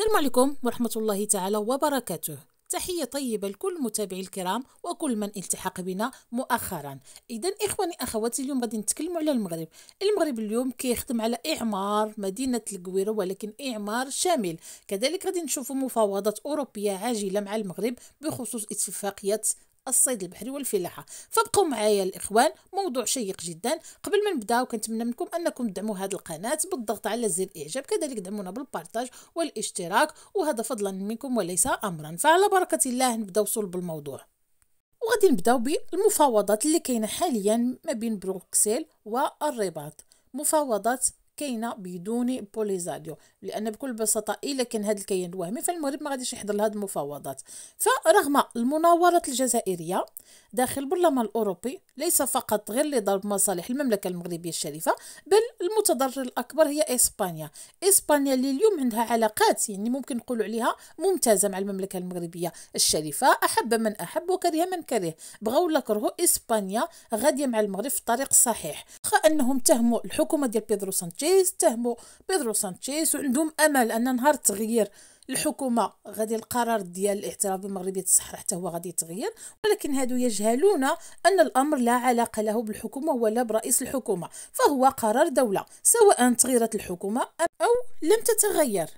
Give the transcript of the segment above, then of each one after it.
السلام عليكم ورحمة الله تعالى وبركاته تحية طيبة لكل متابعي الكرام وكل من التحق بنا مؤخرا إذا إخواني أخواتي اليوم غادي نتكلم على المغرب المغرب اليوم كيخدم على إعمار مدينة القويرة ولكن إعمار شامل كذلك غادي نشوفوا مفاوضات أوروبية عاجلة مع المغرب بخصوص اتفاقية الصيد البحري والفلاحة فابقوا معايا الإخوان موضوع شيق جدا قبل ما نبداو كنتمنى منكم أنكم تدعموا هذه القناة بالضغط على زر الإعجاب كذلك دعمونا بالبارتاج والاشتراك وهذا فضلا منكم وليس أمرا فعلى بركة الله نبداو وصول بالموضوع وغادي نبداو بالمفاوضات اللي كاينه حاليا ما بين بروكسل والرباط مفاوضات كاينه بدون بوليزاريو لان بكل بساطه الا كان هذا الكيان الوهمي فالمغرب ما غاديش يحضر لهاد المفاوضات فرغم المناورات الجزائريه داخل البرلمان الاوروبي ليس فقط غير لضرب مصالح المملكه المغربيه الشريفه بل المتضرر الاكبر هي اسبانيا اسبانيا اللي اليوم عندها علاقات يعني ممكن نقولوا عليها ممتازه مع المملكه المغربيه الشريفه احب من احب وكره من كره بغاو ولا كرهوا اسبانيا غاديه مع المغرب في الطريق الصحيح خا انهم تهموا الحكومه ديال بيدرو سانشيز سانشيز تهمو بيدرو سانشيز وعندهم امل ان نهار تغيير الحكومه غادي القرار ديال الاعتراف بمغربيه الصحراء حتى هو غادي يتغير ولكن هادو يجهلون ان الامر لا علاقه له بالحكومه ولا برئيس الحكومه فهو قرار دوله سواء تغيرت الحكومه او لم تتغير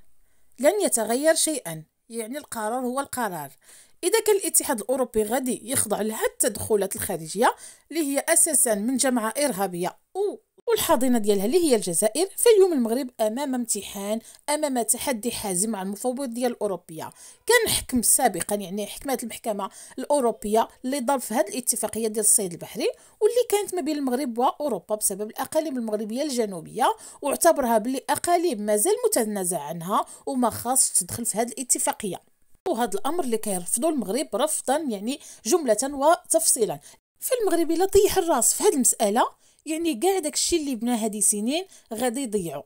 لن يتغير شيئا يعني القرار هو القرار إذا كان الاتحاد الأوروبي غادي يخضع لهاد التدخلات الخارجية اللي هي أساسا من جماعة إرهابية والحاضنه ديالها اللي هي الجزائر في اليوم المغرب امام امتحان امام تحدي حازم مع المفوض ديال الاوروبيه كان حكم سابقا يعني حكمات المحكمه الاوروبيه اللي ضرب في هذه الاتفاقيه ديال الصيد البحري واللي كانت ما بين المغرب واوروبا بسبب الاقاليم المغربيه الجنوبيه واعتبرها باللي اقاليم مازال متنازع عنها وما خاص تدخل في هذه الاتفاقيه وهذا الامر اللي كيرفضو المغرب رفضا يعني جمله وتفصيلا فالمغرب الا طيح الراس في هذه المساله يعني كاع داكشي اللي بنا هادي سنين غادي يضيعوا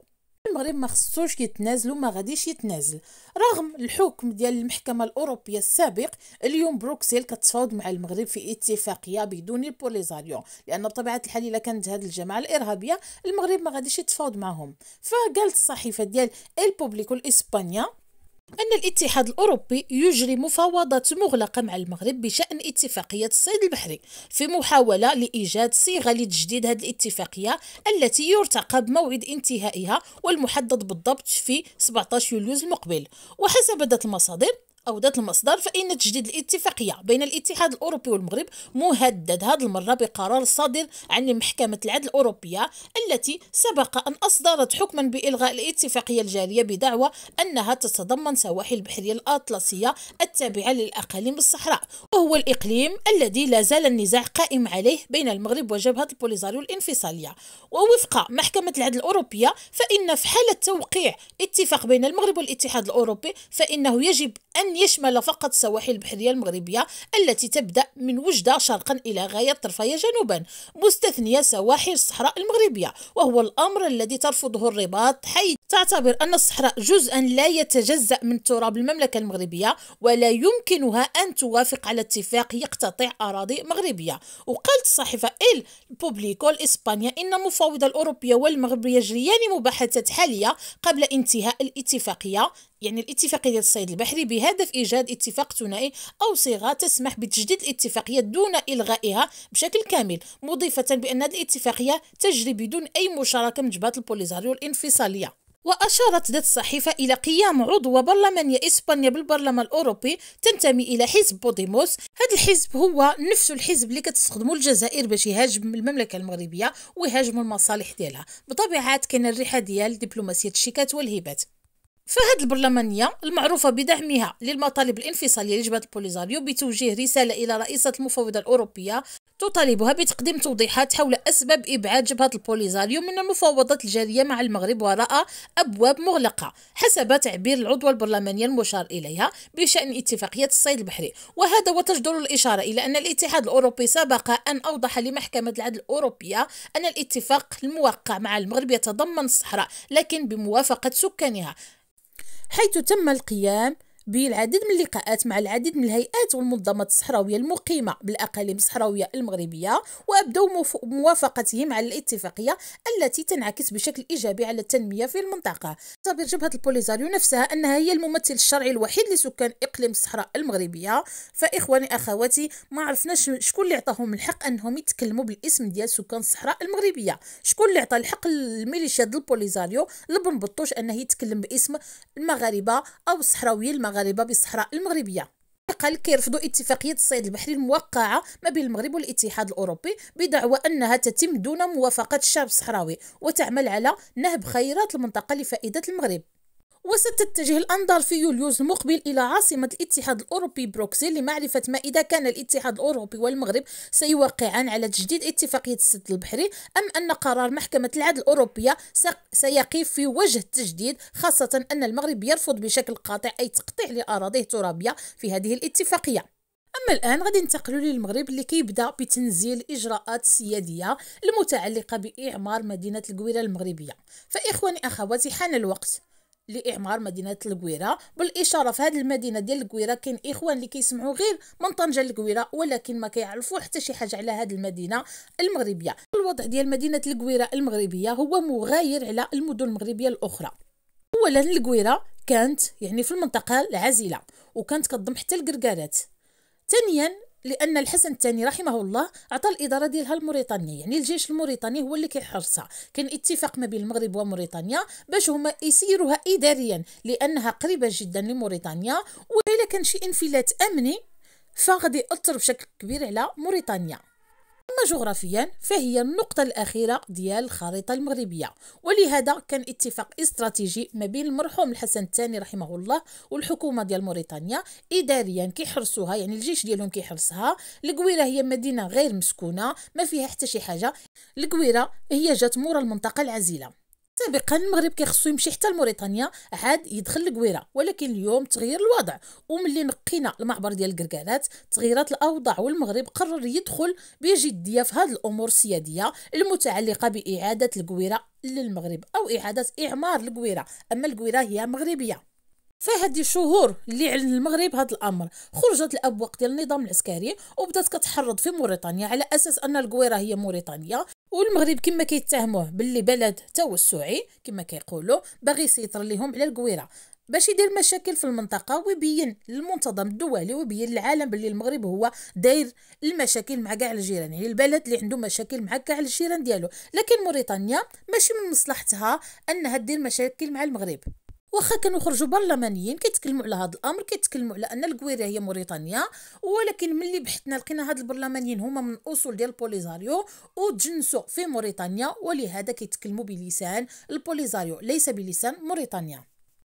المغرب ما خصوش يتنازل وما غاديش يتنازل رغم الحكم ديال المحكمة الأوروبية السابق اليوم بروكسل كتفاوض مع المغرب في اتفاقية بدون البوليزاريو لأن بطبيعة الحال إلا كانت هذه الجماعة الإرهابية المغرب ما غاديش يتفاوض معهم فقالت الصحيفة ديال البوبليكو الإسبانيا أن الاتحاد الأوروبي يجري مفاوضات مغلقة مع المغرب بشأن اتفاقية الصيد البحري في محاولة لإيجاد صيغة لتجديد هذه الاتفاقية التي يرتقب موعد انتهائها والمحدد بالضبط في 17 يوليوز المقبل وحسب ذات المصادر ذات المصدر فإن تجديد الاتفاقية بين الاتحاد الأوروبي والمغرب مهدد هذه المرة بقرار صادر عن محكمة العدل الأوروبية التي سبق أن أصدرت حكما بإلغاء الاتفاقية الجارية بدعوى أنها تتضمن سواحل البحرية الأطلسية التابعة للأقاليم الصحراء وهو الإقليم الذي لا زال النزاع قائم عليه بين المغرب وجبهة البوليزاريو الانفصالية ووفق محكمة العدل الأوروبية فإن في حالة توقيع اتفاق بين المغرب والاتحاد الأوروبي فإنه يجب أن يشمل فقط السواحل البحرية المغربية التي تبدأ من وجدة شرقا إلى غاية طرفية جنوبا مستثنية سواحل الصحراء المغربية وهو الأمر الذي ترفضه الرباط حيث تعتبر أن الصحراء جزءا لا يتجزأ من تراب المملكة المغربية ولا يمكنها أن توافق على اتفاق يقتطع أراضي مغربية وقالت الصحيفة إل بوبليكو الإسبانيا إن مفاوضة الأوروبية والمغرب يجريان مباحثات حالية قبل انتهاء الاتفاقية يعني الاتفاقية الصيد البحري بهدف إيجاد اتفاق ثنائي أو صيغة تسمح بتجديد الاتفاقية دون إلغائها بشكل كامل مضيفة بأن هذه الاتفاقية تجري بدون أي مشاركة من جبهة البوليزاريو الانفصالية وأشارت ذات الصحيفة إلى قيام عضو برلمانية إسبانيا بالبرلمان الأوروبي تنتمي إلى حزب بوديموس هذا الحزب هو نفس الحزب اللي كتستخدمه الجزائر باش يهاجم المملكة المغربية ويهاجم المصالح ديالها بطبيعة كان الريحة ديال دبلوماسية الشيكات والهبات فهاد البرلمانية المعروفة بدعمها للمطالب الانفصالية لجبهة البوليزاريو بتوجيه رسالة إلى رئيسة المفوضة الأوروبية تطالبها بتقديم توضيحات حول أسباب إبعاد جبهة البوليزاريو من المفاوضات الجارية مع المغرب وراء أبواب مغلقة حسب تعبير العضوة البرلمانية المشار إليها بشأن اتفاقية الصيد البحري وهذا وتجدر الإشارة إلى أن الاتحاد الأوروبي سبق أن أوضح لمحكمة العدل الأوروبية أن الاتفاق الموقع مع المغرب يتضمن الصحراء لكن بموافقة سكانها حيث تم القيام بالعديد من اللقاءات مع العديد من الهيئات والمنظمات الصحراوية المقيمة بالأقاليم الصحراوية المغربية وأبدوا موافقتهم على الاتفاقية التي تنعكس بشكل إيجابي على التنمية في المنطقة تعتبر جبهة البوليزاريو نفسها أنها هي الممثل الشرعي الوحيد لسكان إقليم الصحراء المغربية فإخواني أخواتي ما عرفناش شكون اللي عطاهم الحق أنهم يتكلموا بالاسم ديال سكان الصحراء المغربية شكون اللي عطى الحق للميليشيا ديال البوليزاريو لبن بطوش أنه يتكلم باسم المغاربة أو الصحراويين المغربية المغاربه بالصحراء المغربيه قال كيرفضوا اتفاقيه الصيد البحري الموقعه ما بين المغرب والاتحاد الاوروبي بدعوى انها تتم دون موافقه الشعب الصحراوي وتعمل على نهب خيرات المنطقه لفائده المغرب وستتجه الأنظار في يوليوز المقبل إلى عاصمة الاتحاد الأوروبي بروكسل لمعرفة ما إذا كان الاتحاد الأوروبي والمغرب سيوقعان على تجديد اتفاقية السد البحري أم أن قرار محكمة العدل الأوروبية سيقف في وجه التجديد خاصة أن المغرب يرفض بشكل قاطع أي تقطيع لأراضيه الترابية في هذه الاتفاقية اما الان غادي ننتقلوا للمغرب اللي كيبدا بتنزيل الاجراءات السياديه المتعلقه باعمار مدينه القويره المغربيه فاخواني اخواتي حان الوقت لاعمار مدينه القويره بالاشاره في هذه المدينه ديال القويره كاين اخوان اللي كيسمعوا غير من طنجه القويره ولكن ما كيعرفوا حتى شي حاجه على هذه المدينه المغربيه الوضع ديال مدينه القويره المغربيه هو مغاير على المدن المغربيه الاخرى اولا القويره كانت يعني في المنطقه العازله وكانت كتضم حتى الكركارات ثانيا لان الحسن الثاني رحمه الله عطى الاداره ديالها الموريتاني يعني الجيش الموريتاني هو اللي كيحرسها كان اتفاق ما بين المغرب وموريتانيا باش هما يسيروها اداريا لانها قريبه جدا لموريتانيا والا كان شي انفلات امني فغادي ياثر بشكل كبير على موريتانيا أما جغرافيا فهي النقطة الأخيرة ديال الخريطة المغربية ولهذا كان اتفاق استراتيجي ما بين المرحوم الحسن الثاني رحمه الله والحكومة ديال موريتانيا إداريا كيحرسوها يعني الجيش ديالهم كيحرسها القويرة هي مدينة غير مسكونة ما فيها حتى شي حاجة القويرة هي جات مورا المنطقة العزيلة سابقا المغرب كيخصو يمشي حتى لموريتانيا عاد يدخل لكويره ولكن اليوم تغير الوضع وملي نقينا المعبر ديال الكركالات تغيرت الاوضاع والمغرب قرر يدخل بجديه في هذه الامور السياديه المتعلقه باعاده الكويره للمغرب او اعاده اعمار الكويره اما الكويره هي مغربيه فهاد الشهور اللي علن المغرب هذا الامر خرجت الابواق ديال النظام العسكري وبدات كتحرض في موريتانيا على اساس ان القويره هي موريتانيا والمغرب كما كيتهموه باللي بلد توسعي كما كيقولوا باغي يسيطر لهم على القويره باش يدير مشاكل في المنطقة ويبين للمنتظم الدولي ويبين للعالم باللي المغرب هو داير المشاكل مع كاع الجيران يعني البلد اللي عنده مشاكل مع كاع الجيران ديالو لكن موريتانيا ماشي من مصلحتها انها دير مشاكل مع المغرب واخا خرجوا برلمانيين كيتكلموا على هذا الامر كيتكلموا على ان الكويره هي موريتانيا ولكن ملي بحثنا لقينا هاد البرلمانيين هما من اصول ديال البوليزاريو وتجنسوا في موريتانيا ولهذا كيتكلموا بلسان البوليزاريو ليس بلسان موريتانيا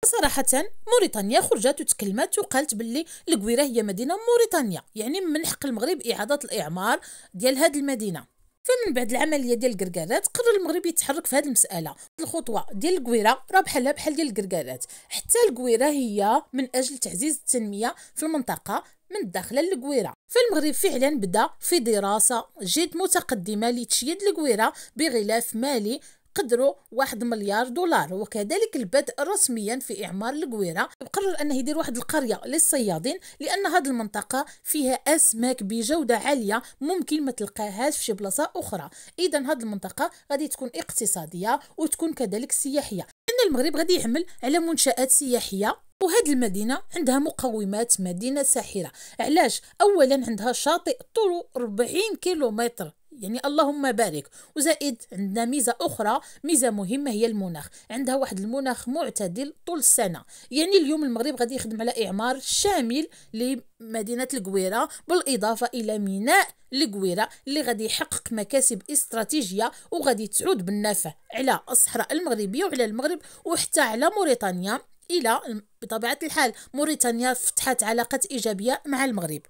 صراحة موريتانيا خرجت وتكلمت وقالت باللي الكويره هي مدينة موريتانيا يعني من حق المغرب إعادة الإعمار ديال هاد المدينة فمن بعد العمليه ديال الكركارات قرر المغرب يتحرك في هذه المساله الخطوه ديال الكويره راه بحالها بحال ديال الكركارات حتى الكويره هي من اجل تعزيز التنميه في المنطقه من الداخله للكويره فالمغرب فعلا بدا في دراسه جد متقدمه لتشييد الكويره بغلاف مالي قدروا واحد مليار دولار وكذلك البدء رسميا في إعمار القويرة قرر أنه يدير واحد القرية للصيادين لأن هذه المنطقة فيها أسماك بجودة عالية ممكن ما تلقاهاش في شي بلاصة أخرى إذا هذه المنطقة غادي تكون اقتصادية وتكون كذلك سياحية أن المغرب غادي يعمل على منشآت سياحية وهذه المدينة عندها مقومات مدينة ساحرة علاش أولا عندها شاطئ طوله 40 كيلومتر يعني اللهم بارك وزائد عندنا ميزه اخرى ميزه مهمه هي المناخ عندها واحد المناخ معتدل طول السنه يعني اليوم المغرب غادي يخدم على اعمار شامل لمدينه القويره بالاضافه الى ميناء القويره اللي غادي يحقق مكاسب استراتيجيه وغادي تعود بالنفع على الصحراء المغربيه وعلى المغرب وحتى على موريتانيا الى بطبيعه الحال موريتانيا فتحت علاقات ايجابيه مع المغرب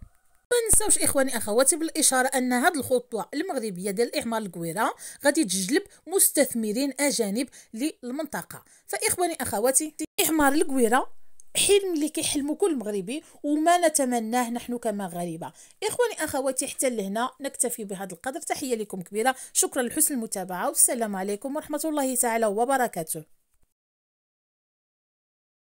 ما نساوش اخواني اخواتي بالاشاره ان هذه الخطوه المغربيه ديال اعمار الكويره غادي تجلب مستثمرين اجانب للمنطقه فاخواني اخواتي اعمار الكويره حلم اللي كيحلمو كل مغربي وما نتمناه نحن كمغاربه اخواني اخواتي حتى لهنا نكتفي بهذا القدر تحيه لكم كبيره شكرا لحسن المتابعه والسلام عليكم ورحمه الله تعالى وبركاته